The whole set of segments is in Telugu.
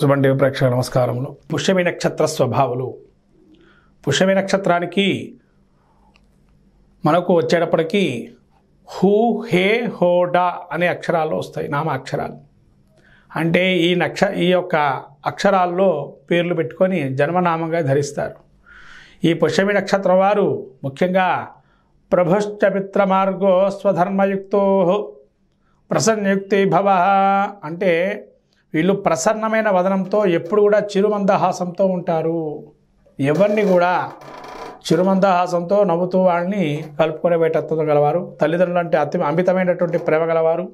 శుభండి ప్రేక్షక నమస్కారములు పుష్యమి నక్షత్ర స్వభావులు పుష్యమి నక్షత్రానికి మనకు వచ్చేటప్పటికీ హూ హే హోడా అనే అక్షరాలు వస్తాయి నామ అక్షరాలు అంటే ఈ నక్ష ఈ యొక్క అక్షరాల్లో పేర్లు పెట్టుకొని జన్మనామంగా ధరిస్తారు ఈ పుష్యమి నక్షత్రం వారు ముఖ్యంగా ప్రభుష్టమిత్ర మార్గో స్వధర్మయుక్తో ప్రసన్నయుక్తి భవ అంటే వీళ్ళు ప్రసన్నమైన వదనంతో ఎప్పుడు కూడా చిరుమందహాసంతో ఉంటారు ఎవరిని కూడా చిరుమందహాసంతో నవ్వుతూ వాళ్ళని కలుపుకునే బయటత్వం గలవారు తల్లిదండ్రులు అంటే అతి అమితమైనటువంటి ప్రేమ గలవారు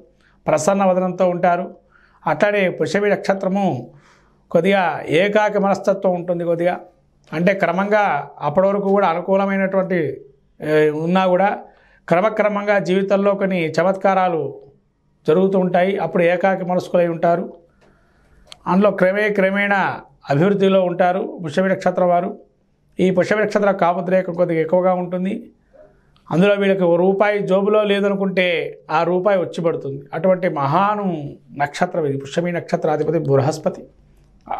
ప్రసన్న వదనంతో ఉంటారు అట్లానే పుషమి నక్షత్రము కొద్దిగా ఏకాకి మనస్తత్వం ఉంటుంది కొద్దిగా అంటే క్రమంగా అప్పటి వరకు కూడా అనుకూలమైనటువంటి ఉన్నా కూడా క్రమక్రమంగా జీవితంలో కొన్ని చమత్కారాలు జరుగుతూ ఉంటాయి అప్పుడు ఏకాకి మనస్కులై ఉంటారు అందులో క్రమే క్రమేణ అభివృద్ధిలో ఉంటారు పుష్యమి నక్షత్రం వారు ఈ పుష్యమి నక్షత్ర కాపుద్రేకం కొద్దిగా ఎక్కువగా ఉంటుంది అందులో వీళ్ళకి రూపాయి జోబులో లేదనుకుంటే ఆ రూపాయి వచ్చి పడుతుంది అటువంటి మహాను నక్షత్రం ఇది పుష్యమి నక్షత్రాధిపతి బృహస్పతి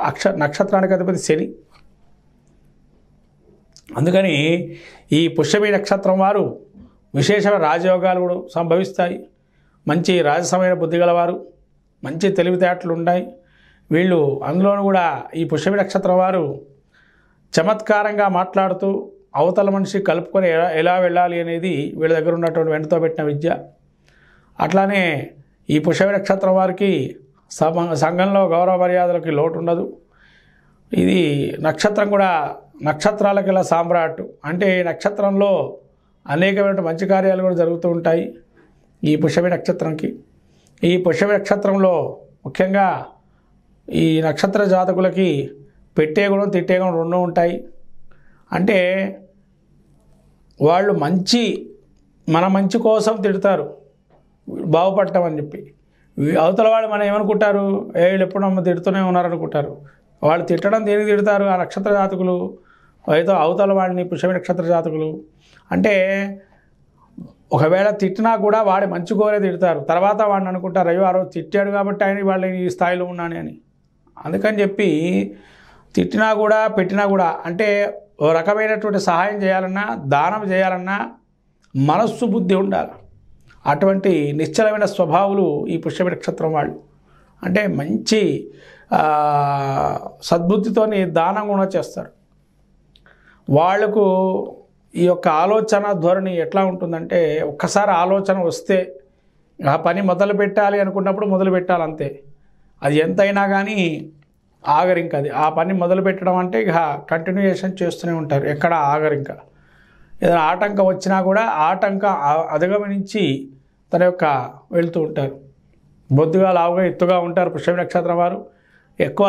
అక్ష నక్షత్రానికి అధిపతి శని అందుకని ఈ పుష్యమి నక్షత్రం వారు విశేషమైన రాజయోగాలు కూడా సంభవిస్తాయి మంచి రాజసమైన బుద్ధి గలవారు మంచి తెలివితేటలు ఉన్నాయి వీళ్ళు అందులోనూ కూడా ఈ పుష్యమి నక్షత్రం వారు చమత్కారంగా మాట్లాడుతూ అవతల మనిషి కలుపుకొని ఎలా ఎలా వెళ్ళాలి అనేది వీళ్ళ దగ్గర ఉన్నటువంటి వెంటతో పెట్టిన విద్య అట్లానే ఈ పుష్యమి నక్షత్రం వారికి సంఘంలో గౌరవ మర్యాదలకి లోటు ఉండదు ఇది నక్షత్రం కూడా నక్షత్రాలకి ఇలా సామ్రాట్ అంటే ఈ నక్షత్రంలో అనేకమైన మంచి కార్యాలు కూడా జరుగుతూ ఉంటాయి ఈ పుష్యమి నక్షత్రంకి ఈ పుష్యమి నక్షత్రంలో ముఖ్యంగా ఈ నక్షత్ర జాతకులకి పెట్టే గుణం తిట్టే గుణం రెండు ఉంటాయి అంటే వాళ్ళు మంచి మన మంచి కోసం తిడతారు అని చెప్పి అవతల వాళ్ళు మనం ఏమనుకుంటారు ఏ వీళ్ళు ఎప్పుడు మమ్మల్ని తిడుతూనే ఉన్నారనుకుంటారు వాళ్ళు తిట్టడం దేనికి తిడతారు ఆ నక్షత్ర జాతకులు అయితే అవతల వాళ్ళని పుష్ప నక్షత్ర జాతకులు అంటే ఒకవేళ తిట్టినా కూడా వాడి మంచి కోరే తిడతారు తర్వాత వాడిని అనుకుంటారు అయ్యో ఆ రోజు తిట్టాడు కాబట్టి ఆయన వాళ్ళని ఈ స్థాయిలో ఉన్నాను అని అందుకని చెప్పి తిట్టినా కూడా పెట్టినా కూడా అంటే ఓ రకమైనటువంటి సహాయం చేయాలన్నా దానం చేయాలన్నా మనస్సు బుద్ధి ఉండాలి అటువంటి నిశ్చలమైన స్వభావులు ఈ పుష్యమి నక్షత్రం వాళ్ళు అంటే మంచి సద్బుద్ధితో దానం కూడా చేస్తారు వాళ్లకు ఈ యొక్క ఆలోచన ధోరణి ఎట్లా ఉంటుందంటే ఒక్కసారి ఆలోచన వస్తే ఆ పని మొదలు పెట్టాలి అనుకున్నప్పుడు మొదలు పెట్టాలంతే అది ఎంతైనా కానీ ఆగరింక అది ఆ పని మొదలు పెట్టడం అంటే ఇక కంటిన్యూయేషన్ చేస్తూనే ఉంటారు ఎక్కడ ఆగరింక ఏదైనా ఆటంకం వచ్చినా కూడా ఆటంకం అధిగమనించి తన యొక్క వెళ్తూ ఉంటారు బొద్దుగా లావుగా ఎత్తుగా ఉంటారు పుష్యమి నక్షత్రం వారు ఎక్కువ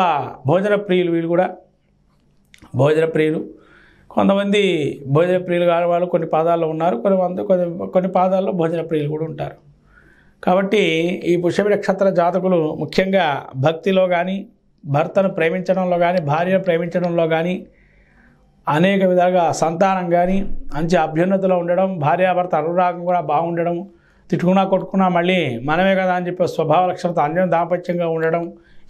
భోజన ప్రియులు వీళ్ళు కూడా భోజన ప్రియులు కొంతమంది భోజన ప్రియులు కాని వాళ్ళు కొన్ని పాదాల్లో ఉన్నారు కొంతమంది కొన్ని కొన్ని పాదాల్లో భోజన ప్రియులు కూడా ఉంటారు కాబట్టి ఈ పుష్యమి నక్షత్ర జాతకులు ముఖ్యంగా భక్తిలో కానీ భర్తను ప్రేమించడంలో కానీ భార్యను ప్రేమించడంలో కానీ అనేక విధాలుగా సంతానం కానీ మంచి అభ్యున్నతిలో ఉండడం భార్యాభర్త అనురాగం కూడా బాగుండడం తిట్టుకున్నా కొట్టుకున్నా మళ్ళీ మనమే కదా అని చెప్పి స్వభావ లక్షణంతో అన్యం దాంపత్యంగా ఉండడం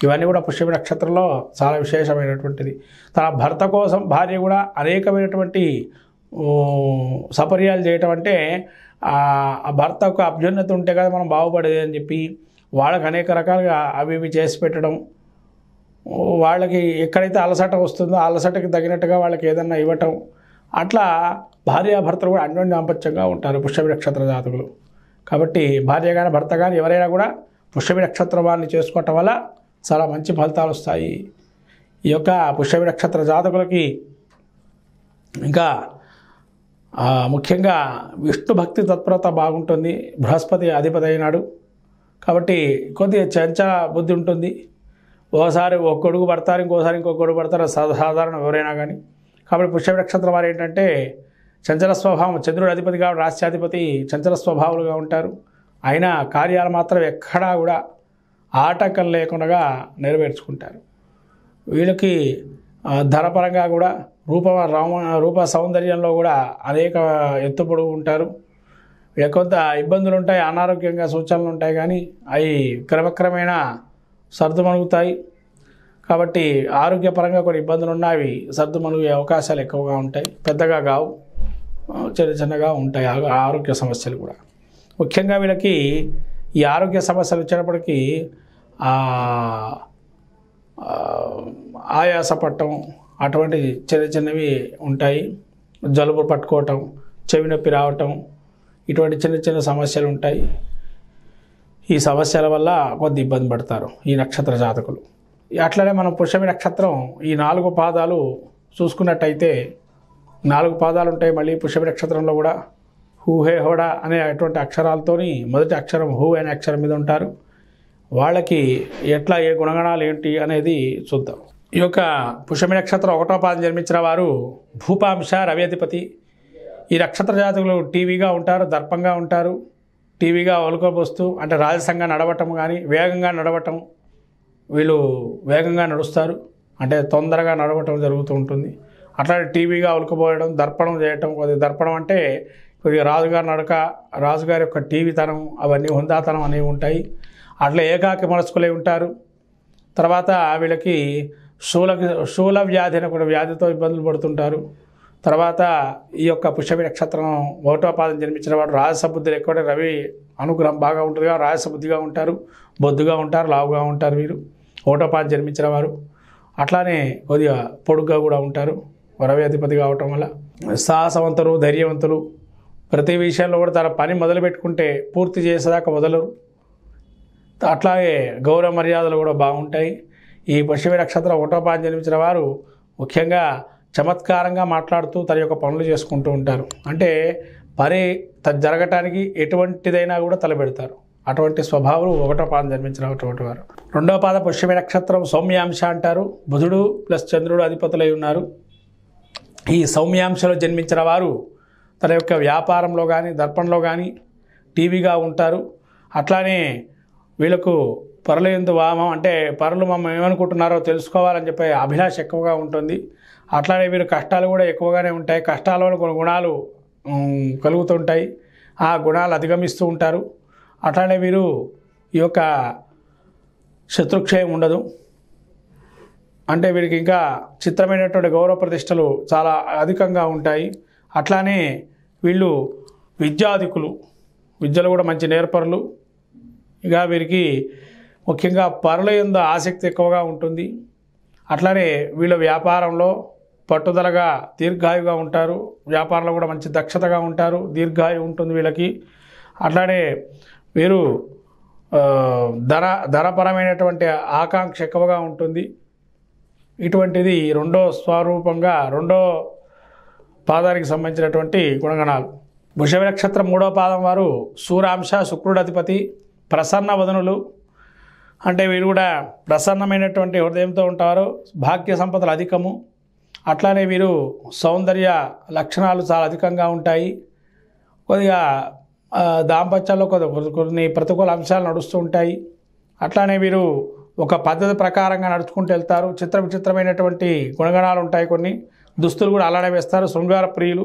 ఇవన్నీ కూడా పుష్యమి నక్షత్రంలో చాలా విశేషమైనటువంటిది తన భర్త కోసం భార్య కూడా అనేకమైనటువంటి సపర్యాలు చేయటం అంటే ఆ భర్తకు అభ్యున్నతి ఉంటే కదా మనం బాగుపడేది అని చెప్పి వాళ్ళకి అనేక రకాలుగా అవి ఇవి చేసి పెట్టడం వాళ్ళకి ఎక్కడైతే అలసట వస్తుందో అలసటకి తగినట్టుగా వాళ్ళకి ఏదన్నా ఇవ్వటం అట్లా భార్యాభర్తలు కూడా అన్యోన్య దాంపత్యంగా ఉంటారు పుష్యమి నక్షత్ర జాతకులు కాబట్టి భార్య కానీ భర్త కానీ ఎవరైనా కూడా నక్షత్ర వారిని చేసుకోవటం వల్ల చాలా మంచి ఫలితాలు వస్తాయి ఈ యొక్క పుష్యమి నక్షత్ర జాతకులకి ఇంకా ముఖ్యంగా విష్ణు భక్తి తత్పరత బాగుంటుంది బృహస్పతి అధిపతి అయినాడు కాబట్టి కొద్దిగా చర్చ బుద్ధి ఉంటుంది ఓసారి ఒక్కొడుగు పడతారు ఇంకోసారి ఇంకొకడుగు పడతారు సాధారణ ఎవరైనా కానీ కాబట్టి పుష్య నక్షత్రం వారు ఏంటంటే చంచల స్వభావం చంద్రుడు అధిపతి కాబట్టి రాష్ట్రాధిపతి చంచల స్వభావాలుగా ఉంటారు అయినా కార్యాలు మాత్రం ఎక్కడా కూడా ఆటంకం లేకుండా నెరవేర్చుకుంటారు వీళ్ళకి ధరపరంగా కూడా రూప రామ రూప సౌందర్యంలో కూడా అనేక పొడుగు ఉంటారు కొంత ఇబ్బందులు ఉంటాయి అనారోగ్యంగా సూచనలు ఉంటాయి కానీ అవి క్రమక్రమేణ సర్దుమణుగుతాయి కాబట్టి ఆరోగ్యపరంగా కొన్ని ఇబ్బందులు ఉన్నాయి అవి సర్దుమణుగే అవకాశాలు ఎక్కువగా ఉంటాయి పెద్దగా కావు చిన్న చిన్నగా ఉంటాయి ఆరోగ్య సమస్యలు కూడా ముఖ్యంగా వీళ్ళకి ఈ ఆరోగ్య సమస్యలు వచ్చినప్పటికీ ఆయాస పట్టడం అటువంటి చిన్న చిన్నవి ఉంటాయి జలుబు పట్టుకోవటం చెవి నొప్పి రావటం ఇటువంటి చిన్న చిన్న సమస్యలు ఉంటాయి ఈ సమస్యల వల్ల కొద్ది ఇబ్బంది పడతారు ఈ నక్షత్ర జాతకులు అట్లనే మనం పుష్యమి నక్షత్రం ఈ నాలుగు పాదాలు చూసుకున్నట్టయితే నాలుగు పాదాలు ఉంటాయి మళ్ళీ పుష్యమి నక్షత్రంలో కూడా హూ హే హోడా అనే అటువంటి అక్షరాలతోని మొదటి అక్షరం హూ అనే అక్షరం మీద ఉంటారు వాళ్ళకి ఎట్లా ఏ గుణగణాలు ఏంటి అనేది చూద్దాం ఈ యొక్క పుష్యమి నక్షత్రం ఒకటో పాదం జన్మించిన వారు భూపాంశ రవ్యధిపతి ఈ నక్షత్ర జాతకులు టీవీగా ఉంటారు దర్పంగా ఉంటారు టీవీగా ఒలుకోబోస్తూ అంటే రాజసంగా నడవటం కానీ వేగంగా నడవటం వీళ్ళు వేగంగా నడుస్తారు అంటే తొందరగా నడవటం జరుగుతూ ఉంటుంది అట్లాగే టీవీగా ఉలకబోయడం దర్పణం చేయటం కొద్దిగా దర్పణం అంటే కొద్దిగా రాజుగారి నడక రాజుగారి యొక్క టీవీతనం అవన్నీ హుందాతనం అనేవి ఉంటాయి అట్లా ఏకాకి మనసుకులే ఉంటారు తర్వాత వీళ్ళకి శూలకి శూల వ్యాధి అని కూడా వ్యాధితో ఇబ్బందులు పడుతుంటారు తర్వాత ఈ యొక్క పుష్యమి నక్షత్రం ఒకటో పాదం జన్మించిన వాడు రాజసబుద్ధులు ఎక్కువ రవి అనుగ్రహం బాగా ఉంటుందిగా రాజసబుద్ధిగా ఉంటారు బొద్దుగా ఉంటారు లావుగా ఉంటారు వీరు ఒకటో పాదం జన్మించిన వారు అట్లానే కొద్దిగా పొడుగ్గా కూడా ఉంటారు రవి అధిపతి కావటం వల్ల సాహసవంతులు ధైర్యవంతులు ప్రతి విషయంలో కూడా తన పని మొదలు పెట్టుకుంటే పూర్తి చేసేదాకా వదలరు అట్లాగే గౌరవ మర్యాదలు కూడా బాగుంటాయి ఈ పశ్చిమ నక్షత్రం ఒకటో జన్మించిన వారు ముఖ్యంగా చమత్కారంగా మాట్లాడుతూ తన యొక్క పనులు చేసుకుంటూ ఉంటారు అంటే పని జరగటానికి ఎటువంటిదైనా కూడా తలబెడతారు అటువంటి స్వభావం ఒకటో పాదం అటువంటి వారు రెండవ పాద పుష్యమి నక్షత్రం సౌమ్యాంశ అంటారు బుధుడు ప్లస్ చంద్రుడు అధిపతులై ఉన్నారు ఈ సౌమ్యాంశలో జన్మించిన వారు తన యొక్క వ్యాపారంలో కానీ దర్పణలో కానీ టీవీగా ఉంటారు అట్లానే వీళ్ళకు ఎందు వామం అంటే పరులు మమ్మల్ని ఏమనుకుంటున్నారో తెలుసుకోవాలని చెప్పే అభిలాష ఎక్కువగా ఉంటుంది అట్లానే వీరు కష్టాలు కూడా ఎక్కువగానే ఉంటాయి కష్టాల వల్ల కొన్ని గుణాలు కలుగుతుంటాయి ఆ గుణాలు అధిగమిస్తూ ఉంటారు అట్లానే వీరు ఈ యొక్క శత్రుక్షయం ఉండదు అంటే వీరికి ఇంకా చిత్రమైనటువంటి గౌరవ ప్రతిష్టలు చాలా అధికంగా ఉంటాయి అట్లానే వీళ్ళు విద్యాధికులు విద్యలు కూడా మంచి నేర్పరులు ఇక వీరికి ముఖ్యంగా పనుల ఎందు ఆసక్తి ఎక్కువగా ఉంటుంది అట్లానే వీళ్ళ వ్యాపారంలో పట్టుదలగా దీర్ఘాయుగా ఉంటారు వ్యాపారంలో కూడా మంచి దక్షతగా ఉంటారు దీర్ఘాయు ఉంటుంది వీళ్ళకి అట్లానే వీరు ధర ధరపరమైనటువంటి ఆకాంక్ష ఎక్కువగా ఉంటుంది ఇటువంటిది రెండో స్వరూపంగా రెండో పాదానికి సంబంధించినటువంటి గుణగణాలు వృషభ నక్షత్రం మూడో పాదం వారు సూరాంశ అధిపతి ప్రసన్న వదనులు అంటే వీరు కూడా ప్రసన్నమైనటువంటి హృదయంతో ఉంటారు భాగ్య సంపదలు అధికము అట్లానే వీరు సౌందర్య లక్షణాలు చాలా అధికంగా ఉంటాయి కొద్దిగా దాంపత్యాల్లో కొన్ని ప్రతికూల అంశాలు నడుస్తూ ఉంటాయి అట్లానే వీరు ఒక పద్ధతి ప్రకారంగా నడుచుకుంటూ వెళ్తారు చిత్ర విచిత్రమైనటువంటి గుణగణాలు ఉంటాయి కొన్ని దుస్తులు కూడా అలానే వేస్తారు శృంగార ప్రియులు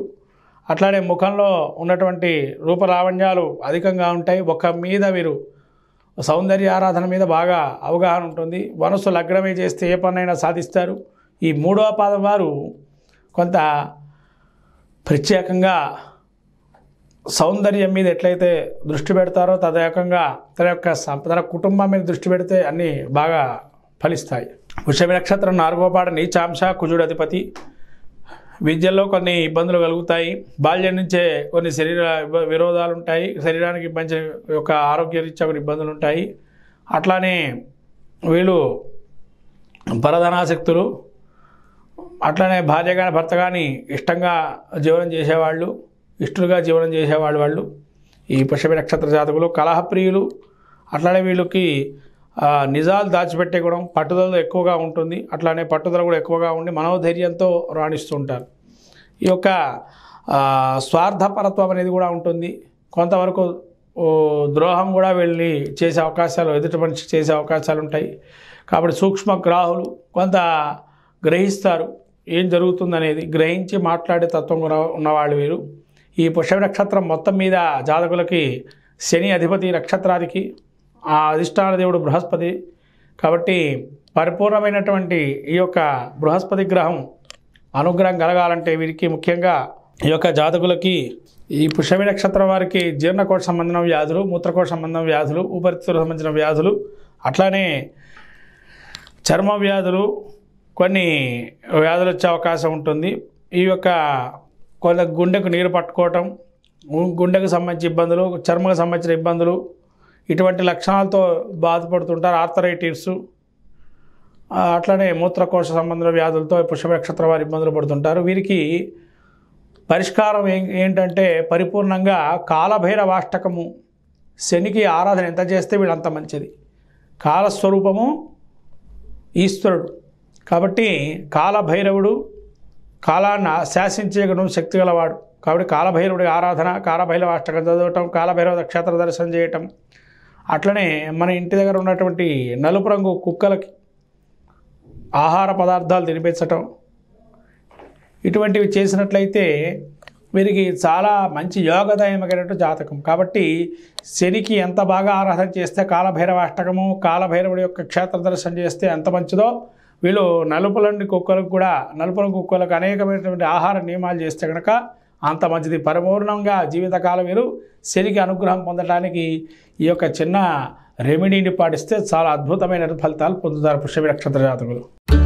అట్లానే ముఖంలో ఉన్నటువంటి రూపలావణ్యాలు అధికంగా ఉంటాయి ఒక మీద వీరు సౌందర్య ఆరాధన మీద బాగా అవగాహన ఉంటుంది మనసు లగ్నమే చేస్తే ఏ పనైనా సాధిస్తారు ఈ మూడవ పాదం వారు కొంత ప్రత్యేకంగా సౌందర్యం మీద ఎట్లయితే దృష్టి పెడతారో తదేకంగా తన యొక్క తన కుటుంబం మీద దృష్టి పెడితే అన్నీ బాగా ఫలిస్తాయి వృషభ నక్షత్రం నాలుగో పాట నీచాంశ కుజుడు అధిపతి విద్యలో కొన్ని ఇబ్బందులు కలుగుతాయి బాల్యం నుంచే కొన్ని శరీర విరోధాలు ఉంటాయి శరీరానికి మంచి యొక్క రీత్యా కొన్ని ఇబ్బందులు ఉంటాయి అట్లానే వీళ్ళు పరధనాశక్తులు అట్లానే భార్య కానీ భర్త కానీ ఇష్టంగా జీవనం చేసేవాళ్ళు ఇష్టలుగా జీవనం చేసేవాళ్ళు వాళ్ళు ఈ పుష్యమి నక్షత్ర జాతకులు కలహప్రియులు అట్లానే వీళ్ళకి నిజాలు దాచిపెట్టేయడం పట్టుదల ఎక్కువగా ఉంటుంది అట్లానే పట్టుదల కూడా ఎక్కువగా ఉండి మనోధైర్యంతో ఉంటారు ఈ యొక్క స్వార్థపరత్వం అనేది కూడా ఉంటుంది కొంతవరకు ద్రోహం కూడా వెళ్ళి చేసే అవకాశాలు ఎదుటి మనిషి చేసే అవకాశాలు ఉంటాయి కాబట్టి సూక్ష్మ గ్రాహులు కొంత గ్రహిస్తారు ఏం జరుగుతుందనేది గ్రహించి మాట్లాడే తత్వం ఉన్నవాళ్ళు వీరు ఈ పుష్ప నక్షత్రం మొత్తం మీద జాతకులకి శని అధిపతి నక్షత్రానికి ఆ అధిష్టాన దేవుడు బృహస్పతి కాబట్టి పరిపూర్ణమైనటువంటి ఈ యొక్క బృహస్పతి గ్రహం అనుగ్రహం కలగాలంటే వీరికి ముఖ్యంగా ఈ యొక్క జాతకులకి ఈ పుష్యమి నక్షత్రం వారికి జీర్ణకోశ సంబంధం వ్యాధులు మూత్రకోశ సంబంధం వ్యాధులు ఊపరితిత్తులకు సంబంధించిన వ్యాధులు అట్లానే చర్మ వ్యాధులు కొన్ని వ్యాధులు వచ్చే అవకాశం ఉంటుంది ఈ యొక్క కొంత గుండెకు నీరు పట్టుకోవటం గుండెకు సంబంధించిన ఇబ్బందులు చర్మకు సంబంధించిన ఇబ్బందులు ఇటువంటి లక్షణాలతో బాధపడుతుంటారు ఆర్థరైటిస్ అట్లనే మూత్రకోశ సంబంధ వ్యాధులతో పుష్పనక్షత్ర వారు ఇబ్బందులు పడుతుంటారు వీరికి పరిష్కారం ఏంటంటే పరిపూర్ణంగా కాలభైరవాష్టకము శనికి ఆరాధన ఎంత చేస్తే వీళ్ళంత మంచిది కాలస్వరూపము ఈశ్వరుడు కాబట్టి కాలభైరవుడు కాలాన్ని శాసించగడం శక్తి గలవాడు కాబట్టి కాలభైరవుడి ఆరాధన కాలభైరవ అష్టకం చదవటం కాలభైరవ నక్షత్ర దర్శనం చేయటం అట్లనే మన ఇంటి దగ్గర ఉన్నటువంటి నలుపు రంగు కుక్కలకి ఆహార పదార్థాలు తినిపించటం ఇటువంటివి చేసినట్లయితే వీరికి చాలా మంచి యోగదాయమైనటువంటి జాతకం కాబట్టి శనికి ఎంత బాగా ఆరాధన చేస్తే కాలభైరవ అష్టకము కాలభైరవుడి యొక్క క్షేత్ర దర్శనం చేస్తే ఎంత మంచిదో వీళ్ళు నలుపులని కుక్కలకు కూడా నలుపులం కుక్కలకు అనేకమైనటువంటి ఆహార నియమాలు చేస్తే కనుక అంత మంచిది పరిపూర్ణంగా జీవితకాలం మీరు శనికి అనుగ్రహం పొందడానికి ఈ యొక్క చిన్న రెమెడీని పాటిస్తే చాలా అద్భుతమైన ఫలితాలు పొందుతారు పుష్యమి నక్షత్ర జాతకులు